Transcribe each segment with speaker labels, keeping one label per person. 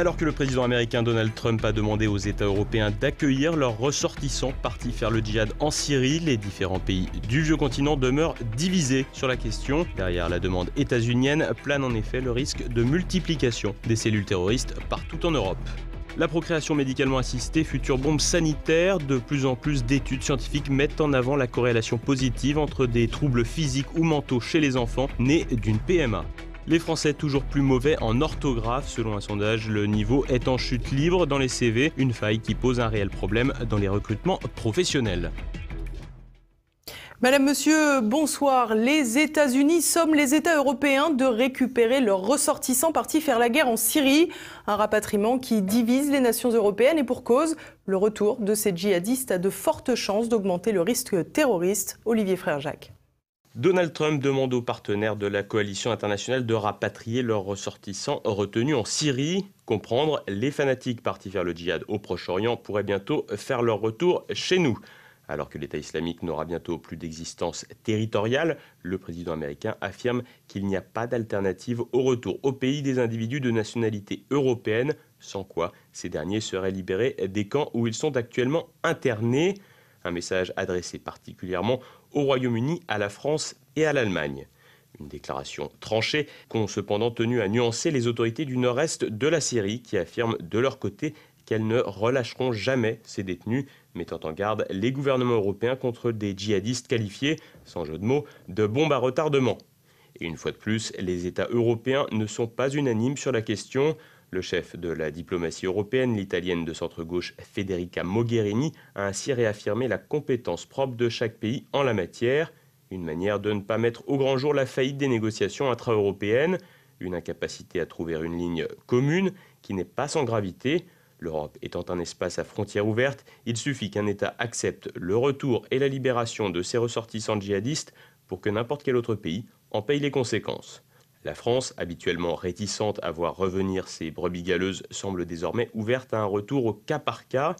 Speaker 1: alors que le président américain Donald Trump a demandé aux États européens d'accueillir leurs ressortissants partis faire le djihad en Syrie, les différents pays du vieux continent demeurent divisés sur la question. Derrière la demande états-unienne plane en effet le risque de multiplication des cellules terroristes partout en Europe. La procréation médicalement assistée, future bombe sanitaire, de plus en plus d'études scientifiques mettent en avant la corrélation positive entre des troubles physiques ou mentaux chez les enfants nés d'une PMA. Les Français toujours plus mauvais en orthographe. Selon un sondage, le niveau est en chute libre dans les CV, une faille qui pose un réel problème dans les recrutements professionnels.
Speaker 2: Madame, Monsieur, bonsoir. Les États-Unis somment les États européens de récupérer leurs ressortissants partis faire la guerre en Syrie. Un rapatriement qui divise les nations européennes et pour cause, le retour de ces djihadistes a de fortes chances d'augmenter le risque terroriste. Olivier Frère Jacques.
Speaker 1: Donald Trump demande aux partenaires de la coalition internationale de rapatrier leurs ressortissants retenus en Syrie. Comprendre, les fanatiques partis vers le djihad au Proche-Orient pourraient bientôt faire leur retour chez nous. Alors que l'État islamique n'aura bientôt plus d'existence territoriale, le président américain affirme qu'il n'y a pas d'alternative au retour au pays des individus de nationalité européenne, sans quoi ces derniers seraient libérés des camps où ils sont actuellement internés. Un message adressé particulièrement au Royaume-Uni, à la France et à l'Allemagne. Une déclaration tranchée qu'ont cependant tenu à nuancer les autorités du nord-est de la Syrie qui affirment de leur côté qu'elles ne relâcheront jamais ces détenus, mettant en garde les gouvernements européens contre des djihadistes qualifiés, sans jeu de mots, de bombes à retardement. Et une fois de plus, les États européens ne sont pas unanimes sur la question. Le chef de la diplomatie européenne, l'italienne de centre-gauche Federica Mogherini, a ainsi réaffirmé la compétence propre de chaque pays en la matière, une manière de ne pas mettre au grand jour la faillite des négociations intra-européennes, une incapacité à trouver une ligne commune qui n'est pas sans gravité. L'Europe étant un espace à frontières ouvertes, il suffit qu'un État accepte le retour et la libération de ses ressortissants djihadistes pour que n'importe quel autre pays en paye les conséquences. La France, habituellement réticente à voir revenir ses brebis galeuses, semble désormais ouverte à un retour au cas par cas.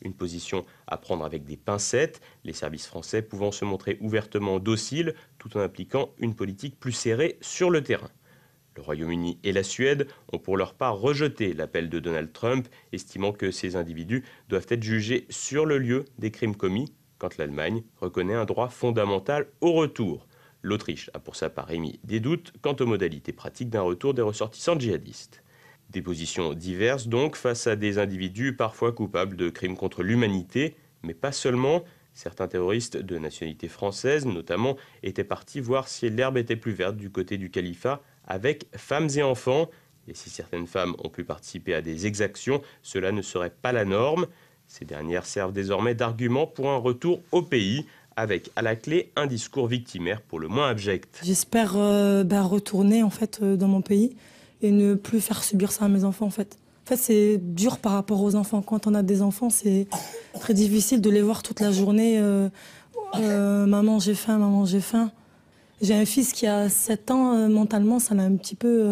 Speaker 1: Une position à prendre avec des pincettes, les services français pouvant se montrer ouvertement dociles tout en appliquant une politique plus serrée sur le terrain. Le Royaume-Uni et la Suède ont pour leur part rejeté l'appel de Donald Trump, estimant que ces individus doivent être jugés sur le lieu des crimes commis, quand l'Allemagne reconnaît un droit fondamental au retour. L'Autriche a pour sa part émis des doutes quant aux modalités pratiques d'un retour des ressortissants djihadistes. Des positions diverses donc face à des individus parfois coupables de crimes contre l'humanité, mais pas seulement. Certains terroristes de nationalité française notamment étaient partis voir si l'herbe était plus verte du côté du califat avec femmes et enfants. Et si certaines femmes ont pu participer à des exactions, cela ne serait pas la norme. Ces dernières servent désormais d'argument pour un retour au pays avec à la clé un discours victimaire pour le moins abject.
Speaker 2: J'espère euh, bah, retourner en fait euh, dans mon pays et ne plus faire subir ça à mes enfants en fait. En fait, c'est dur par rapport aux enfants. Quand on a des enfants, c'est très difficile de les voir toute la journée. Euh, maman, j'ai faim, maman, j'ai faim. J'ai un fils qui a 7 ans, mentalement, ça l'a un petit peu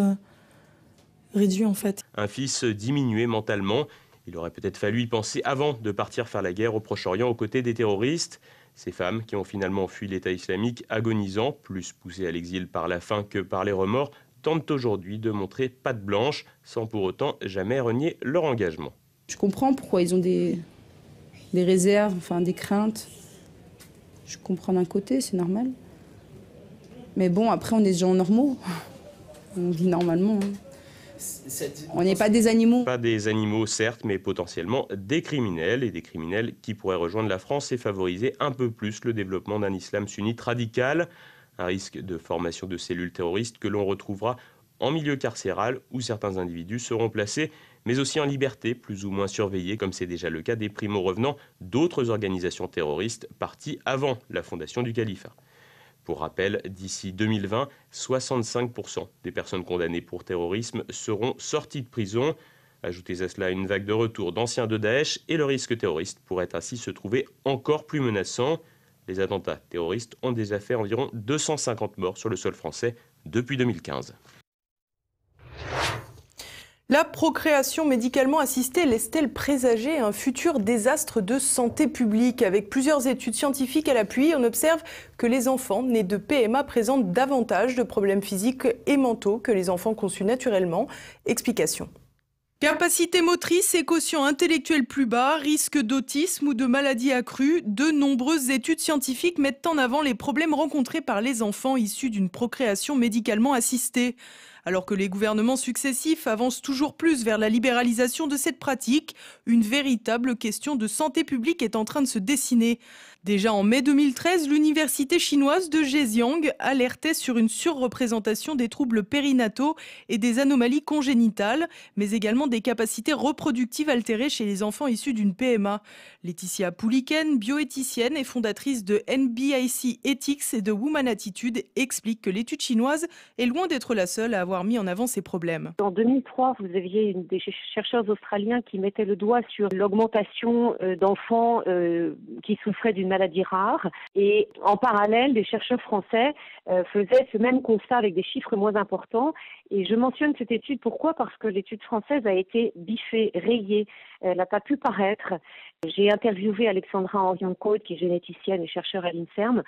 Speaker 2: réduit en fait.
Speaker 1: Un fils diminué mentalement. Il aurait peut-être fallu y penser avant de partir faire la guerre au Proche-Orient aux côtés des terroristes. Ces femmes qui ont finalement fui l'État islamique agonisant, plus poussées à l'exil par la faim que par les remords, tentent aujourd'hui de montrer patte blanche sans pour autant jamais renier leur engagement.
Speaker 2: Je comprends pourquoi ils ont des, réserves, enfin des craintes. Je comprends d'un côté, c'est normal. Mais bon, après, on est des gens normaux. On vit normalement. Hein. On n'est pas des animaux.
Speaker 1: Pas des animaux, certes, mais potentiellement des criminels et des criminels qui pourraient rejoindre la France et favoriser un peu plus le développement d'un islam sunnite radical. Un risque de formation de cellules terroristes que l'on retrouvera en milieu carcéral où certains individus seront placés, mais aussi en liberté, plus ou moins surveillés, comme c'est déjà le cas des primo-revenants d'autres organisations terroristes parties avant la fondation du califat. Pour rappel, d'ici 2020, 65% des personnes condamnées pour terrorisme seront sorties de prison. Ajoutez à cela une vague de retour d'anciens de Daesh et le risque terroriste pourrait ainsi se trouver encore plus menaçant. Les attentats terroristes ont déjà fait environ 250 morts sur le sol français depuis 2015.
Speaker 2: La procréation médicalement assistée laisse-t-elle présager un futur désastre de santé publique Avec plusieurs études scientifiques à l'appui, on observe que les enfants nés de PMA présentent davantage de problèmes physiques et mentaux que les enfants conçus naturellement. Explication. Capacité motrice et quotient intellectuel plus bas, risque d'autisme ou de maladie accrue, de nombreuses études scientifiques mettent en avant les problèmes rencontrés par les enfants issus d'une procréation médicalement assistée alors que les gouvernements successifs avancent toujours plus vers la libéralisation de cette pratique. Une véritable question de santé publique est en train de se dessiner. Déjà en mai 2013, l'université chinoise de Zhejiang alertait sur une surreprésentation des troubles périnataux et des anomalies congénitales, mais également des capacités reproductives altérées chez les enfants issus d'une PMA. Laetitia Pouliken, bioéthicienne et fondatrice de NBIC Ethics et de Woman Attitude, explique que l'étude chinoise est loin d'être la seule à avoir mis en avant ces problèmes.
Speaker 3: En 2003, vous aviez des chercheurs australiens qui mettaient le doigt sur l'augmentation euh, d'enfants euh, qui souffraient d'une maladie rare. Et en parallèle, des chercheurs français euh, faisaient ce même constat avec des chiffres moins importants. Et je mentionne cette étude pourquoi Parce que l'étude française a été biffée, rayée, elle n'a pas pu paraître. J'ai interviewé Alexandra Henriancourt côte qui est généticienne et chercheure à l'INSERM,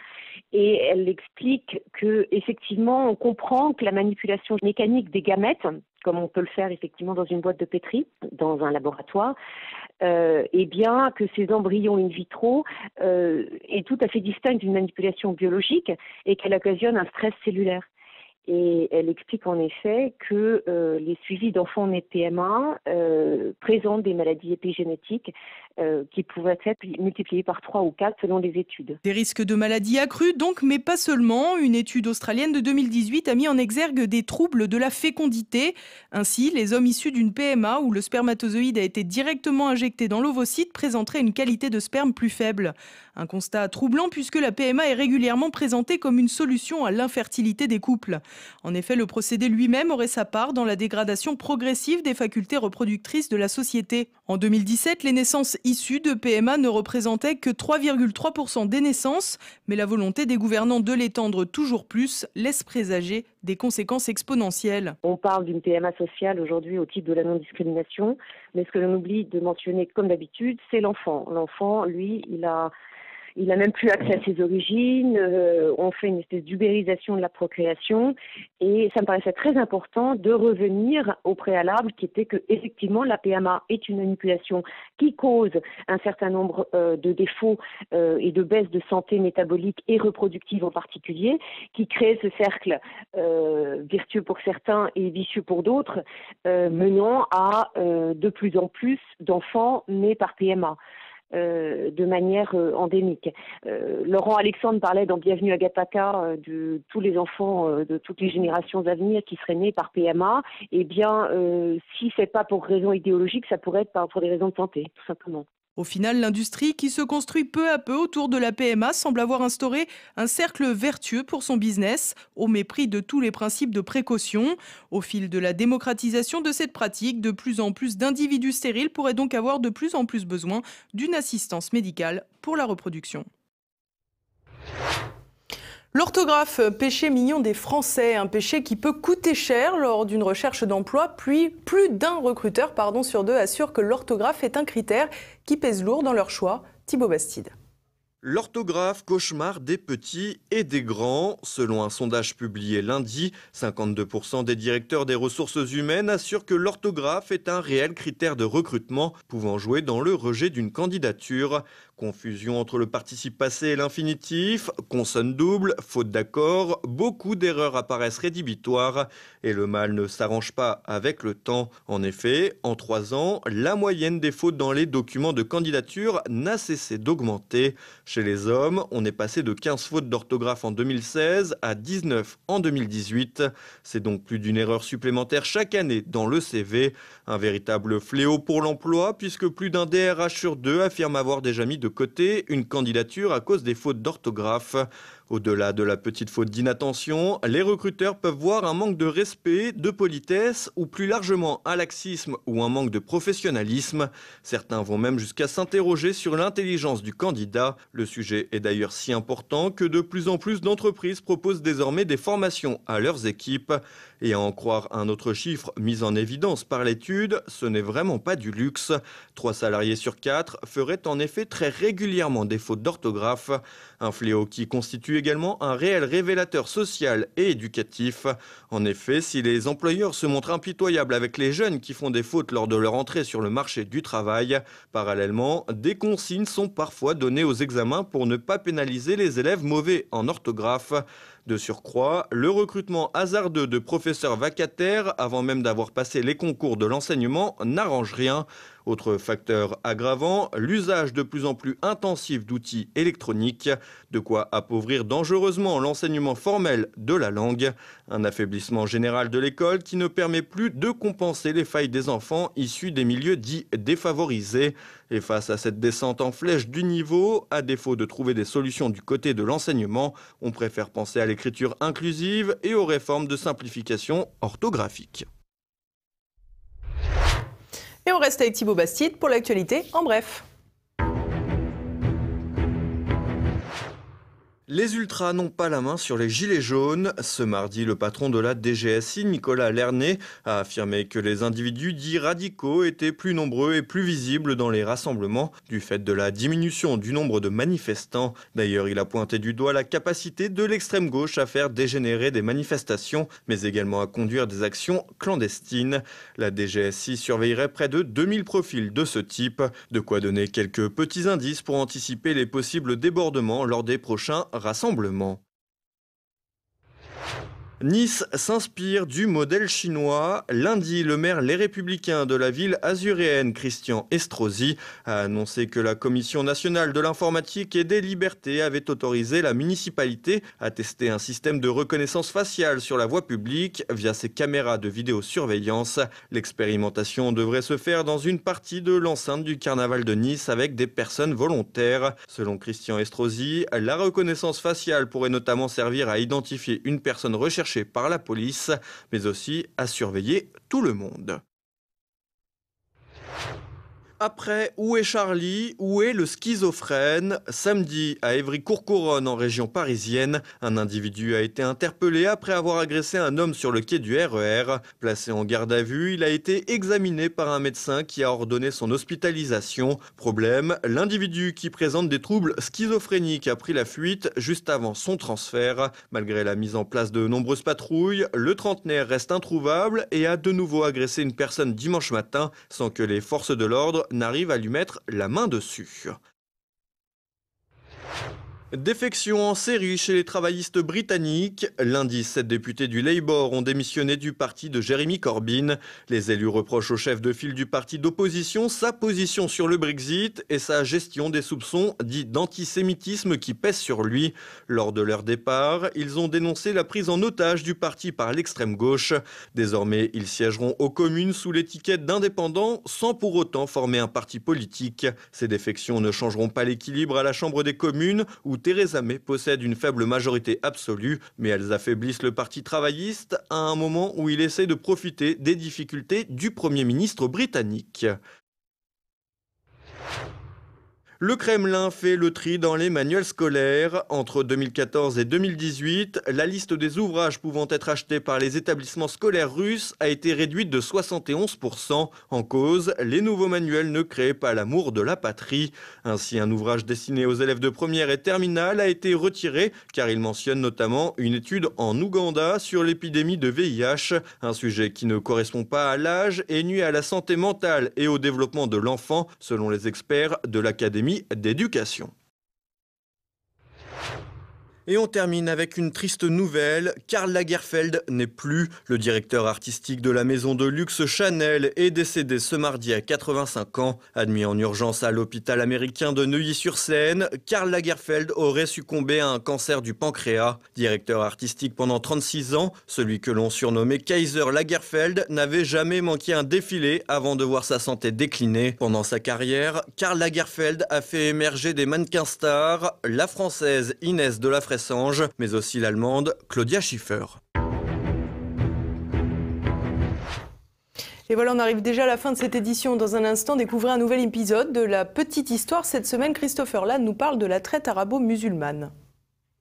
Speaker 3: et elle explique que effectivement, on comprend que la manipulation mécanique des gamètes comme on peut le faire effectivement dans une boîte de pétri, dans un laboratoire, et euh, eh bien que ces embryons in vitro euh, est tout à fait distinct d'une manipulation biologique et qu'elle occasionne un stress cellulaire elle explique en effet que euh, les suivis d'enfants nés PMA euh, présentent des maladies épigénétiques euh, qui pouvaient être multipliées par 3 ou 4 selon les études.
Speaker 2: Des risques de maladies accrues donc, mais pas seulement. Une étude australienne de 2018 a mis en exergue des troubles de la fécondité. Ainsi, les hommes issus d'une PMA où le spermatozoïde a été directement injecté dans l'ovocyte présenteraient une qualité de sperme plus faible. Un constat troublant puisque la PMA est régulièrement présentée comme une solution à l'infertilité des couples. En effet, le procédé lui-même aurait sa part dans la dégradation progressive des facultés reproductrices de la société. En 2017, les naissances issues de PMA ne représentaient que 3,3% des naissances, mais la volonté des gouvernants de l'étendre toujours plus laisse présager
Speaker 3: des conséquences exponentielles. On parle d'une PMA sociale aujourd'hui au titre de la non-discrimination, mais ce que l'on oublie de mentionner comme d'habitude, c'est l'enfant. L'enfant, lui, il a il n'a même plus accès à ses origines, euh, on fait une espèce d'ubérisation de la procréation, et ça me paraissait très important de revenir au préalable qui était que effectivement la PMA est une manipulation qui cause un certain nombre euh, de défauts euh, et de baisses de santé métabolique et reproductive en particulier, qui crée ce cercle vertueux pour certains et vicieux pour d'autres, menant à de plus en plus d'enfants nés par PMA. Euh, de manière euh, endémique. Euh, Laurent Alexandre parlait dans Bienvenue à Gataka de tous les enfants de toutes les générations à venir qui seraient nés par PMA. Eh bien, si c'est pas pour raison idéologique, ça pourrait être pour des raisons de santé, tout simplement.
Speaker 2: Au final, l'industrie, qui se construit peu à peu autour de la PMA, semble avoir instauré un cercle vertueux pour son business, au mépris de tous les principes de précaution. Au fil de la démocratisation de cette pratique, de plus en plus d'individus stériles pourraient donc avoir de plus en plus besoin d'une assistance médicale pour la reproduction. L'orthographe, euh, péché mignon des Français, un péché qui peut coûter cher lors d'une recherche d'emploi, puis plus d'un recruteur pardon, sur deux assure que l'orthographe est un critère qui pèse lourd dans leur choix. Thibaut Bastide.
Speaker 4: L'orthographe, cauchemar des petits et des grands. Selon un sondage publié lundi, 52% des directeurs des ressources humaines assurent que l'orthographe est un réel critère de recrutement pouvant jouer dans le rejet d'une candidature. Confusion entre le participe passé et l'infinitif, consonne double, faute d'accord, beaucoup d'erreurs apparaissent rédhibitoires et le mal ne s'arrange pas avec le temps. En effet, en trois ans, la moyenne des fautes dans les documents de candidature n'a cessé d'augmenter. Chez les hommes, on est passé de 15 fautes d'orthographe en 2016 à 19 en 2018. C'est donc plus d'une erreur supplémentaire chaque année dans le CV. Un véritable fléau pour l'emploi puisque plus d'un DRH sur deux affirme avoir déjà mis de côté une candidature à cause des fautes d'orthographe. Au-delà de la petite faute d'inattention, les recruteurs peuvent voir un manque de respect, de politesse ou plus largement un laxisme ou un manque de professionnalisme. Certains vont même jusqu'à s'interroger sur l'intelligence du candidat. Le sujet est d'ailleurs si important que de plus en plus d'entreprises proposent désormais des formations à leurs équipes. Et à en croire un autre chiffre mis en évidence par l'étude, ce n'est vraiment pas du luxe. Trois salariés sur quatre feraient en effet très régulièrement des fautes d'orthographe. Un fléau qui constitue également un réel révélateur social et éducatif. En effet, si les employeurs se montrent impitoyables avec les jeunes qui font des fautes lors de leur entrée sur le marché du travail, parallèlement, des consignes sont parfois données aux examens pour ne pas pénaliser les élèves mauvais en orthographe. De surcroît, le recrutement hasardeux de professeurs vacataires avant même d'avoir passé les concours de l'enseignement n'arrange rien. Autre facteur aggravant, l'usage de plus en plus intensif d'outils électroniques, de quoi appauvrir dangereusement l'enseignement formel de la langue, un affaiblissement général de l'école qui ne permet plus de compenser les failles des enfants issus des milieux dits défavorisés. Et face à cette descente en flèche du niveau, à défaut de trouver des solutions du côté de l'enseignement, on préfère penser à l'écriture inclusive et aux réformes de simplification orthographique.
Speaker 2: Et on reste avec Thibaut Bastide pour l'actualité en bref.
Speaker 4: Les ultras n'ont pas la main sur les gilets jaunes. Ce mardi, le patron de la DGSI, Nicolas Lernet, a affirmé que les individus dits radicaux étaient plus nombreux et plus visibles dans les rassemblements du fait de la diminution du nombre de manifestants. D'ailleurs, il a pointé du doigt la capacité de l'extrême gauche à faire dégénérer des manifestations, mais également à conduire des actions clandestines. La DGSI surveillerait près de 2000 profils de ce type, de quoi donner quelques petits indices pour anticiper les possibles débordements lors des prochains rassemblement Nice s'inspire du modèle chinois. Lundi, le maire Les Républicains de la ville azuréenne, Christian Estrosi, a annoncé que la Commission nationale de l'informatique et des libertés avait autorisé la municipalité à tester un système de reconnaissance faciale sur la voie publique via ses caméras de vidéosurveillance. L'expérimentation devrait se faire dans une partie de l'enceinte du carnaval de Nice avec des personnes volontaires. Selon Christian Estrosi, la reconnaissance faciale pourrait notamment servir à identifier une personne recherchée par la police, mais aussi à surveiller tout le monde. Après Où est Charlie Où est le schizophrène Samedi, à Évry-Courcouronne, en région parisienne, un individu a été interpellé après avoir agressé un homme sur le quai du RER. E Placé en garde à vue, il a été examiné par un médecin qui a ordonné son hospitalisation. Problème, l'individu qui présente des troubles schizophréniques a pris la fuite juste avant son transfert. Malgré la mise en place de nombreuses patrouilles, le trentenaire reste introuvable et a de nouveau agressé une personne dimanche matin sans que les forces de l'ordre n'arrive à lui mettre la main dessus. Défection en série chez les travaillistes britanniques. Lundi, sept députés du Labour ont démissionné du parti de Jérémy Corbyn. Les élus reprochent au chef de file du parti d'opposition sa position sur le Brexit et sa gestion des soupçons dits d'antisémitisme qui pèsent sur lui. Lors de leur départ, ils ont dénoncé la prise en otage du parti par l'extrême gauche. Désormais, ils siégeront aux communes sous l'étiquette d'indépendants sans pour autant former un parti politique. Ces défections ne changeront pas l'équilibre à la Chambre des communes où Theresa May possède une faible majorité absolue, mais elles affaiblissent le parti travailliste à un moment où il essaie de profiter des difficultés du Premier ministre britannique. Le Kremlin fait le tri dans les manuels scolaires. Entre 2014 et 2018, la liste des ouvrages pouvant être achetés par les établissements scolaires russes a été réduite de 71%. En cause, les nouveaux manuels ne créent pas l'amour de la patrie. Ainsi, un ouvrage destiné aux élèves de première et terminale a été retiré car il mentionne notamment une étude en Ouganda sur l'épidémie de VIH, un sujet qui ne correspond pas à l'âge et nuit à la santé mentale et au développement de l'enfant, selon les experts de l'Académie d'éducation. Et on termine avec une triste nouvelle. Karl Lagerfeld n'est plus. Le directeur artistique de la maison de luxe Chanel est décédé ce mardi à 85 ans. Admis en urgence à l'hôpital américain de Neuilly-sur-Seine, Karl Lagerfeld aurait succombé à un cancer du pancréas. Directeur artistique pendant 36 ans, celui que l'on surnommait Kaiser Lagerfeld n'avait jamais manqué un défilé avant de voir sa santé décliner. Pendant sa carrière, Karl Lagerfeld a fait émerger des mannequins stars, la française Inès de la mais aussi l'allemande Claudia Schiffer.
Speaker 2: Et voilà, on arrive déjà à la fin de cette édition. Dans un instant, découvrez un nouvel épisode de La Petite Histoire. Cette semaine, Christopher Lann nous parle de la traite arabo-musulmane.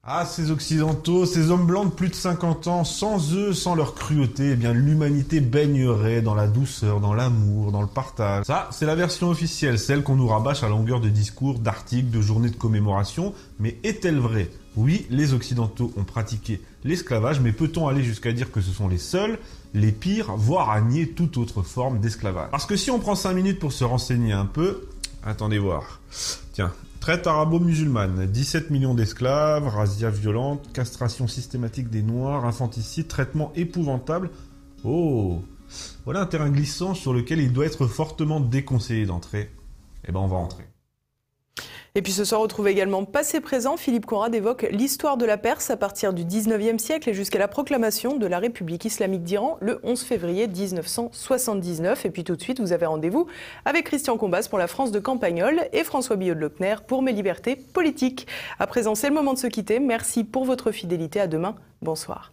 Speaker 5: Ah, ces occidentaux, ces hommes blancs de plus de 50 ans, sans eux, sans leur cruauté, eh bien l'humanité baignerait dans la douceur, dans l'amour, dans le partage. Ça, c'est la version officielle, celle qu'on nous rabâche à longueur de discours, d'articles, de journées de commémoration. Mais est-elle vraie oui, les Occidentaux ont pratiqué l'esclavage, mais peut-on aller jusqu'à dire que ce sont les seuls, les pires, voire à nier toute autre forme d'esclavage Parce que si on prend 5 minutes pour se renseigner un peu, attendez voir. Tiens, traite arabo-musulmane, 17 millions d'esclaves, razzia violente, castration systématique des Noirs, infanticide, traitement épouvantable. Oh Voilà un terrain glissant sur lequel il doit être fortement déconseillé d'entrer. Eh ben on va entrer.
Speaker 2: Et puis ce soir, on retrouve également Passé présent. Philippe Conrad évoque l'histoire de la Perse à partir du 19e siècle et jusqu'à la proclamation de la République islamique d'Iran le 11 février 1979. Et puis tout de suite, vous avez rendez-vous avec Christian Combas pour la France de Campagnol et François Billot de Lochner pour Mes libertés politiques. À présent, c'est le moment de se quitter. Merci pour votre fidélité. À demain. Bonsoir.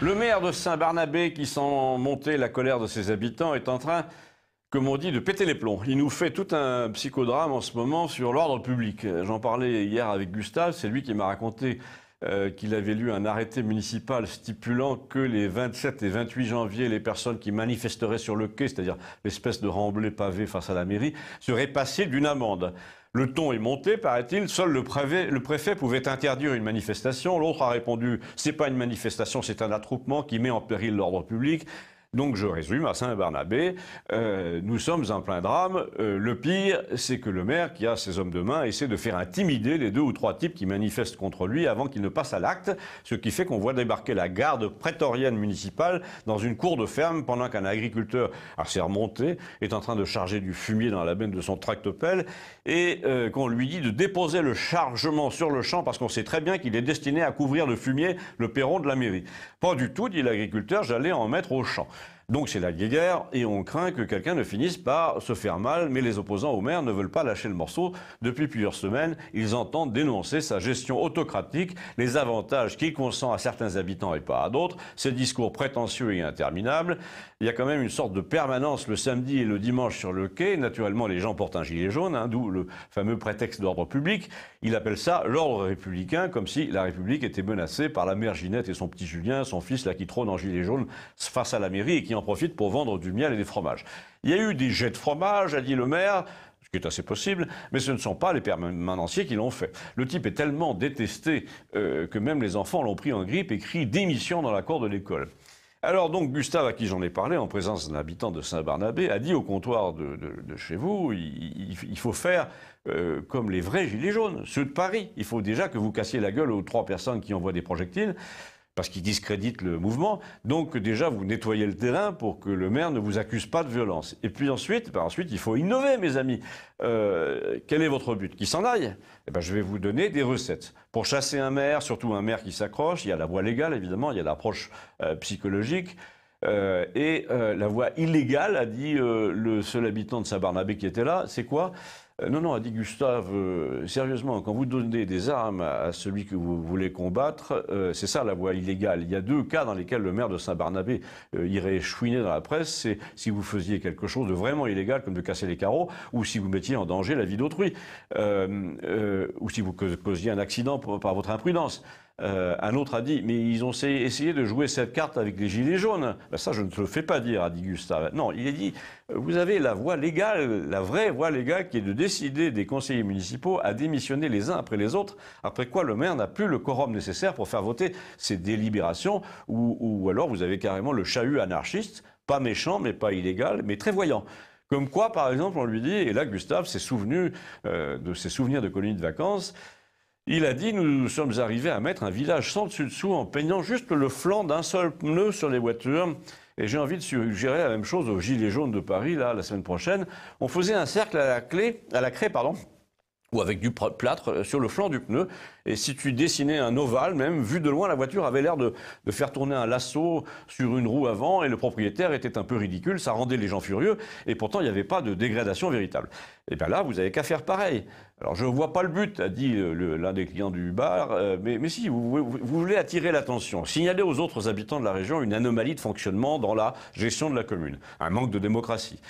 Speaker 5: Le maire de Saint-Barnabé, qui sent monter la colère de ses habitants, est en train, comme on dit, de péter les plombs. Il nous fait tout un psychodrame en ce moment sur l'ordre public. J'en parlais hier avec Gustave, c'est lui qui m'a raconté euh, qu'il avait lu un arrêté municipal stipulant que les 27 et 28 janvier, les personnes qui manifesteraient sur le quai, c'est-à-dire l'espèce de remblai pavé face à la mairie, seraient passées d'une amende. Le ton est monté, paraît-il. Seul le préfet, pouvait interdire une manifestation. L'autre a répondu c'est pas une manifestation, c'est un attroupement qui met en péril l'ordre public. Donc je résume, à Saint-Barnabé, euh, nous sommes en plein drame. Euh, le pire, c'est que le maire, qui a ses hommes de main, essaie de faire intimider les deux ou trois types qui manifestent contre lui avant qu'il ne passe à l'acte, ce qui fait qu'on voit débarquer la garde prétorienne municipale dans une cour de ferme pendant qu'un agriculteur assez remonté est en train de charger du fumier dans la benne de son tractopelle et euh, qu'on lui dit de déposer le chargement sur le champ parce qu'on sait très bien qu'il est destiné à couvrir le fumier le perron de la mairie. Pas du tout, dit l'agriculteur, j'allais en mettre au champ. Donc c'est la guerre et on craint que quelqu'un ne finisse par se faire mal, mais les opposants au maire ne veulent pas lâcher le morceau. Depuis plusieurs semaines, ils entendent dénoncer sa gestion autocratique, les avantages qu'il consent à certains habitants et pas à d'autres, ses discours prétentieux et interminables il y a quand même une sorte de permanence le samedi et le dimanche sur le quai. Naturellement, les gens portent un gilet jaune, hein, d'où le fameux prétexte d'ordre public. Il appelle ça l'ordre républicain, comme si la République était menacée par la mère Ginette et son petit Julien, son fils là qui trône en gilet jaune face à la mairie et qui en profite pour vendre du miel et des fromages. Il y a eu des jets de fromage, a dit le maire ce qui est assez possible, mais ce ne sont pas les permanenciers qui l'ont fait. Le type est tellement détesté euh, que même les enfants l'ont pris en grippe et crient démission dans la cour de l'école. Alors donc Gustave, à qui j'en ai parlé, en présence d'un habitant de Saint-Barnabé, a dit au comptoir de, chez vous, il, faut faire euh, comme les vrais gilets jaunes, ceux de Paris. Il faut déjà que vous cassiez la gueule aux trois personnes qui envoient des projectiles parce qu'il discrédite le mouvement. Donc déjà, vous nettoyez le terrain pour que le maire ne vous accuse pas de violence. Et puis ensuite, bah, ensuite il faut innover, mes amis. Euh, quel est votre but Qu'il s'en aille eh ben, Je vais vous donner des recettes. Pour chasser un maire, surtout un maire qui s'accroche, il y a la voie légale, évidemment, il y a l'approche euh, psychologique. Euh, et euh, la voix illégale, a dit euh, le seul habitant de Saint-Barnabé qui était là, c'est quoi Non, non, a dit Gustave, sérieusement, quand vous donnez des armes à, celui que vous voulez combattre, c'est ça la voie illégale. Il y a deux cas dans lesquels le maire de Saint-Barnabé irait chouiner dans la presse, c'est si vous faisiez quelque chose de vraiment illégal, comme de casser les carreaux, ou si vous mettiez en danger la vie d'autrui, ou si vous causiez un accident par votre imprudence. Euh, un autre a dit, mais ils ont essayé de jouer cette carte avec les gilets jaunes. Ben, ça, je ne te le fais pas dire, a dit Gustave. Non, il a dit, euh, vous avez la voie légale, la vraie voie légale, qui est de décider des conseillers municipaux à démissionner les uns après les autres, après quoi le maire n'a plus le quorum nécessaire pour faire voter ses délibérations, ou, alors vous avez carrément le chahut anarchiste, pas méchant, mais pas illégal, mais très voyant. Comme quoi, par exemple, on lui dit, et là Gustave s'est souvenu euh, de ses souvenirs de colonies de vacances, il a dit Nous sommes arrivés à mettre un village sans dessus-dessous en peignant juste le flanc d'un seul pneu sur les voitures. Et j'ai envie de suggérer la même chose aux Gilets jaunes de Paris, là, la semaine prochaine. On faisait un cercle à la clé, à la craie, pardon, ou avec du plâtre euh, sur le flanc du pneu. Et si tu dessinais un ovale, même vu de loin, la voiture avait l'air de, faire tourner un lasso sur une roue avant, et le propriétaire était un peu ridicule, ça rendait les gens furieux, et pourtant il n'y avait pas de dégradation véritable. Et eh bien là, vous n'avez qu'à faire pareil. Alors je ne vois pas le but, a dit euh, l'un des clients du bar, euh, mais, mais, si, vous voulez attirer l'attention, signaler aux autres habitants de la région une anomalie de fonctionnement dans la gestion de la commune, un manque de démocratie.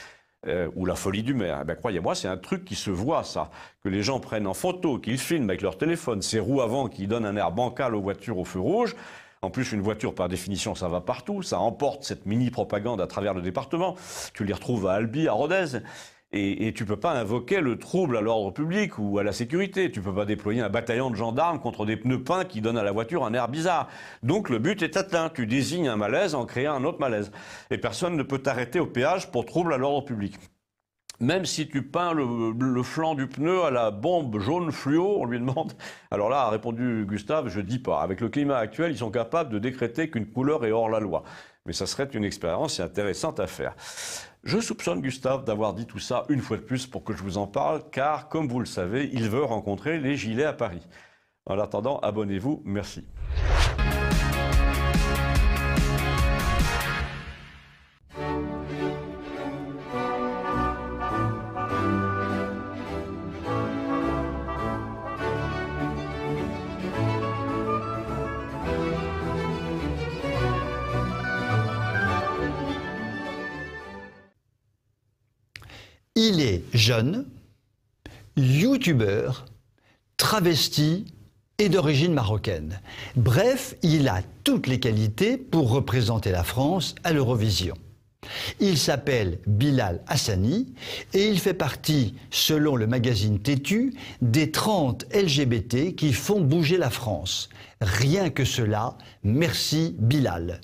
Speaker 5: Euh, ou la folie du maire. Eh ben, croyez-moi, c'est un truc qui se voit, ça, que les gens prennent en photo, qu'ils filment avec leur téléphone, ces roues avant qui donnent un air bancal aux voitures au feu rouge. En plus, une voiture, par définition, ça va partout, ça emporte cette mini-propagande à travers le département. Tu les retrouves à Albi, à Rodez. Et, tu ne peux pas invoquer le trouble à l'ordre public ou à la sécurité. Tu peux pas déployer un bataillon de gendarmes contre des pneus peints qui donnent à la voiture un air bizarre. Donc le but est atteint. Tu désignes un malaise en créant un autre malaise. Et personne ne peut t'arrêter au péage pour trouble à l'ordre public. Même si tu peins le, le, flanc du pneu à la bombe jaune fluo, on lui demande. Alors là, a répondu Gustave, je dis pas. Avec le climat actuel, ils sont capables de décréter qu'une couleur est hors la loi. Mais ça serait une expérience intéressante à faire. Je soupçonne Gustave d'avoir dit tout ça une fois de plus pour que je vous en parle, car, comme vous le savez, il veut rencontrer les Gilets à Paris. En attendant, abonnez-vous, merci.
Speaker 6: jeune, youtubeur, travesti et d'origine marocaine. Bref, il a toutes les qualités pour représenter la France à l'Eurovision. Il s'appelle Bilal Hassani et il fait partie, selon le magazine Tétu, des 30 LGBT qui font bouger la France. Rien que cela, merci Bilal.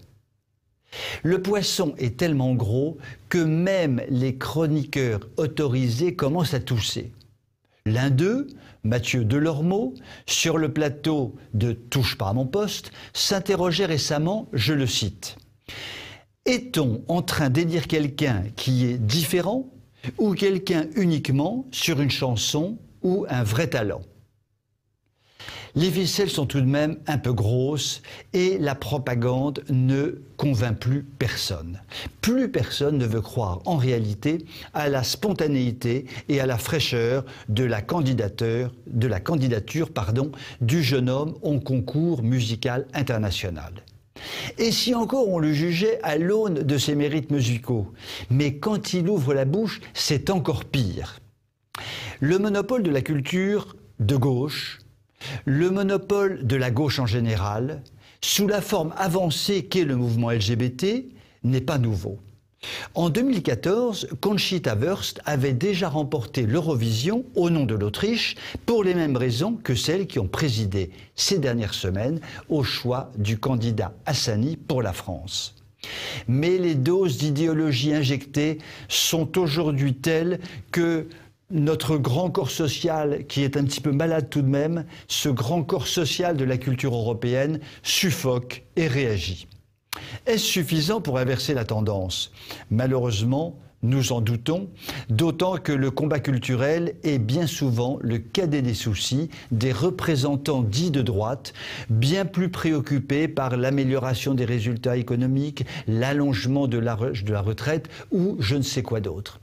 Speaker 6: Le poisson est tellement gros que même les chroniqueurs autorisés commencent à tousser. L'un d'eux, Mathieu Delormeau, sur le plateau de Touche pas à mon poste, s'interrogeait récemment, je le cite. Est-on en train d'édire quelqu'un qui est différent ou quelqu'un uniquement sur une chanson ou un vrai talent les ficelles sont tout de même un peu grosses et la propagande ne convainc plus personne. Plus personne ne veut croire en réalité à la spontanéité et à la fraîcheur de la candidature, du jeune homme en concours musical international. Et si encore on le jugeait à l'aune de ses mérites musicaux, mais quand il ouvre la bouche, c'est encore pire. Le monopole de la culture de gauche le monopole de la gauche en général, sous la forme avancée qu'est le mouvement LGBT, n'est pas nouveau. En 2014, Conchita Wurst avait déjà remporté l'Eurovision au nom de l'Autriche pour les mêmes raisons que celles qui ont présidé ces dernières semaines au choix du candidat Hassani pour la France. Mais les doses d'idéologie injectées sont aujourd'hui telles que notre grand corps social, qui est un petit peu malade tout de même, ce grand corps social de la culture européenne suffoque et réagit. Est-ce suffisant pour inverser la tendance Malheureusement, nous en doutons, d'autant que le combat culturel est bien souvent le cadet des soucis des représentants dits de droite, bien plus préoccupés par l'amélioration des résultats économiques, l'allongement de la, retraite ou je ne sais quoi d'autre.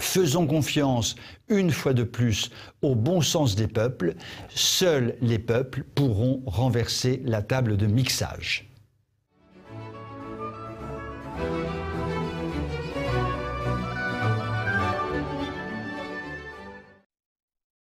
Speaker 6: Faisons confiance, une fois de plus, au bon sens des peuples. Seuls les peuples pourront renverser la table de mixage.